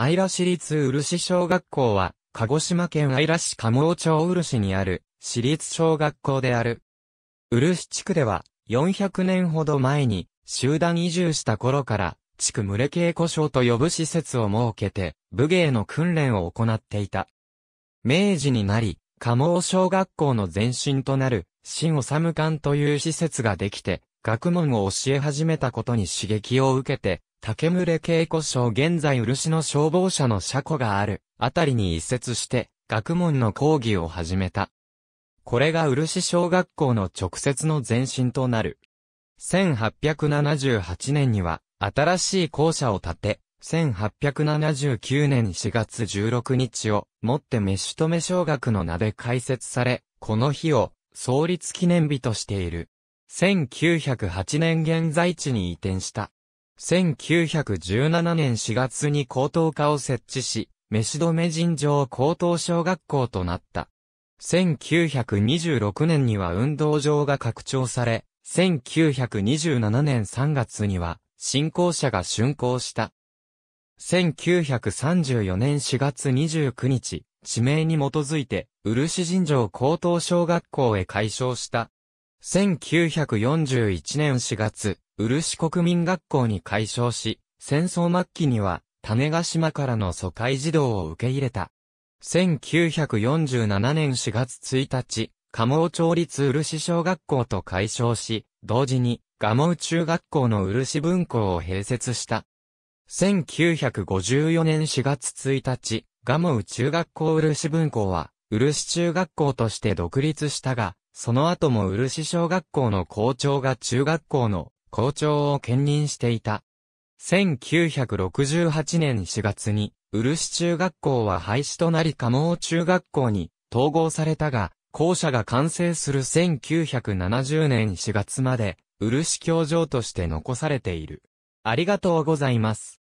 愛良市立漆小学校は、鹿児島県愛良市加生町漆にある、市立小学校である。漆地区では、400年ほど前に、集団移住した頃から、地区群れ稽古所と呼ぶ施設を設けて、武芸の訓練を行っていた。明治になり、加生小学校の前身となる、新治館という施設ができて、学問を教え始めたことに刺激を受けて、竹村稽古所現在漆の消防車の車庫がある、あたりに移設して、学問の講義を始めた。これが漆小学校の直接の前身となる。1878年には、新しい校舎を建て、1879年4月16日をもって飯留小学の名で開設され、この日を創立記念日としている。1908年現在地に移転した。1917年4月に高等科を設置し、飯止め尋常高等小学校となった。1926年には運動場が拡張され、1927年3月には、新校舎が竣工した。1934年4月29日、地名に基づいて、漆尋常高等小学校へ改称した。1941年4月、漆国民学校に改称し、戦争末期には、種ヶ島からの疎開児童を受け入れた。1947年4月1日、蒲生町立漆小学校と改称し、同時に、蒲生中学校の漆分校を併設した。1954年4月1日、蒲生中学校漆分校は、漆中学校として独立したが、その後も漆小学校の校長が中学校の校長を兼任していた。1968年4月に、漆中学校は廃止となり加茂中学校に統合されたが、校舎が完成する1970年4月まで、漆教場として残されている。ありがとうございます。